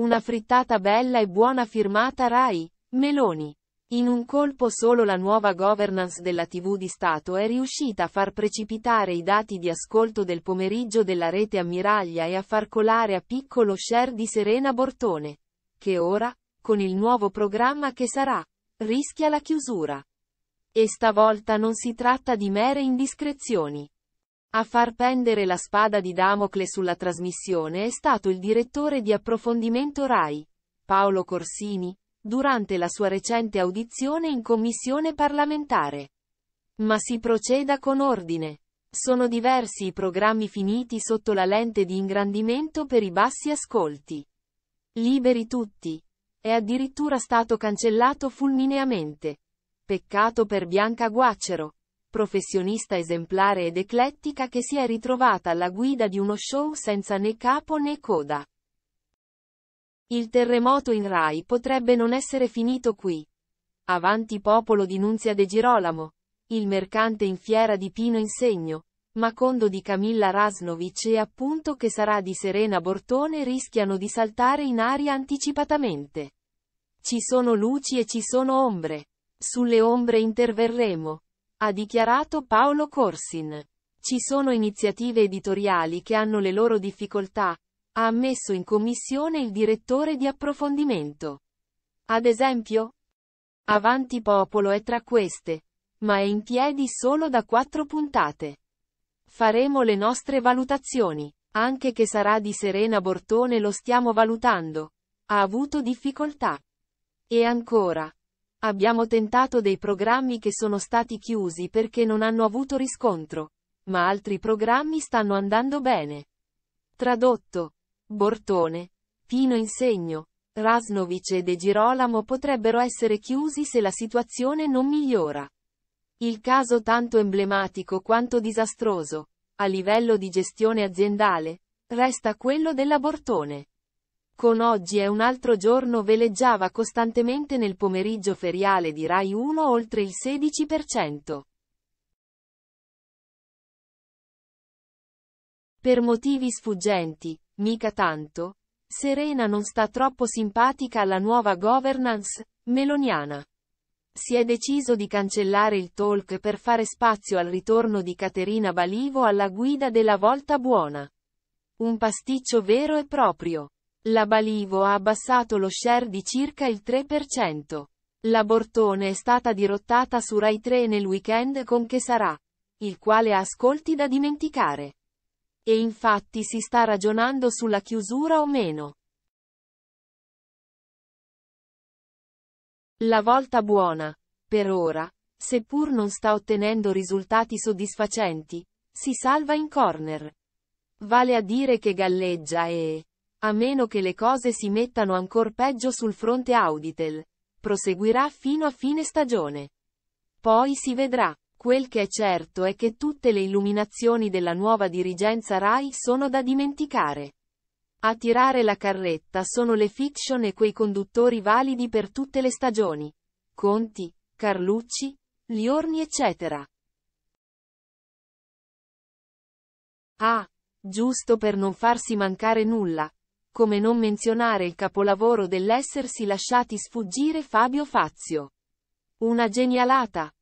Una frittata bella e buona firmata Rai. Meloni. In un colpo solo la nuova governance della TV di Stato è riuscita a far precipitare i dati di ascolto del pomeriggio della rete ammiraglia e a far colare a piccolo share di Serena Bortone, che ora, con il nuovo programma che sarà, rischia la chiusura. E stavolta non si tratta di mere indiscrezioni. A far pendere la spada di Damocle sulla trasmissione è stato il direttore di approfondimento RAI, Paolo Corsini, durante la sua recente audizione in commissione parlamentare. Ma si proceda con ordine. Sono diversi i programmi finiti sotto la lente di ingrandimento per i bassi ascolti. Liberi tutti. È addirittura stato cancellato fulmineamente. Peccato per Bianca Guaccero professionista esemplare ed eclettica che si è ritrovata alla guida di uno show senza né capo né coda. Il terremoto in Rai potrebbe non essere finito qui. Avanti popolo di Nunzia De Girolamo, il mercante in fiera di Pino Insegno, Macondo di Camilla Rasnovic e appunto che sarà di Serena Bortone rischiano di saltare in aria anticipatamente. Ci sono luci e ci sono ombre. Sulle ombre interverremo ha dichiarato Paolo Corsin. Ci sono iniziative editoriali che hanno le loro difficoltà, ha ammesso in commissione il direttore di approfondimento. Ad esempio, Avanti Popolo è tra queste, ma è in piedi solo da quattro puntate. Faremo le nostre valutazioni, anche che sarà di Serena Bortone lo stiamo valutando. Ha avuto difficoltà. E ancora, Abbiamo tentato dei programmi che sono stati chiusi perché non hanno avuto riscontro, ma altri programmi stanno andando bene. Tradotto. Bortone, Pino Insegno, Rasnovic e De Girolamo potrebbero essere chiusi se la situazione non migliora. Il caso tanto emblematico quanto disastroso, a livello di gestione aziendale, resta quello della Bortone. Con oggi è un altro giorno veleggiava costantemente nel pomeriggio feriale di Rai 1 oltre il 16%. Per motivi sfuggenti, mica tanto, Serena non sta troppo simpatica alla nuova governance, meloniana. Si è deciso di cancellare il talk per fare spazio al ritorno di Caterina Balivo alla guida della Volta Buona. Un pasticcio vero e proprio. La Balivo ha abbassato lo share di circa il 3%. La Bortone è stata dirottata su Rai 3 nel weekend con Che sarà, il quale ha ascolti da dimenticare. E infatti si sta ragionando sulla chiusura o meno. La volta buona, per ora, seppur non sta ottenendo risultati soddisfacenti, si salva in corner. Vale a dire che galleggia e, a meno che le cose si mettano ancor peggio sul fronte Auditel. Proseguirà fino a fine stagione. Poi si vedrà. Quel che è certo è che tutte le illuminazioni della nuova dirigenza RAI sono da dimenticare. A tirare la carretta sono le fiction e quei conduttori validi per tutte le stagioni. Conti, Carlucci, Liorni eccetera. Ah, giusto per non farsi mancare nulla, come non menzionare il capolavoro dell'essersi lasciati sfuggire Fabio Fazio. Una genialata.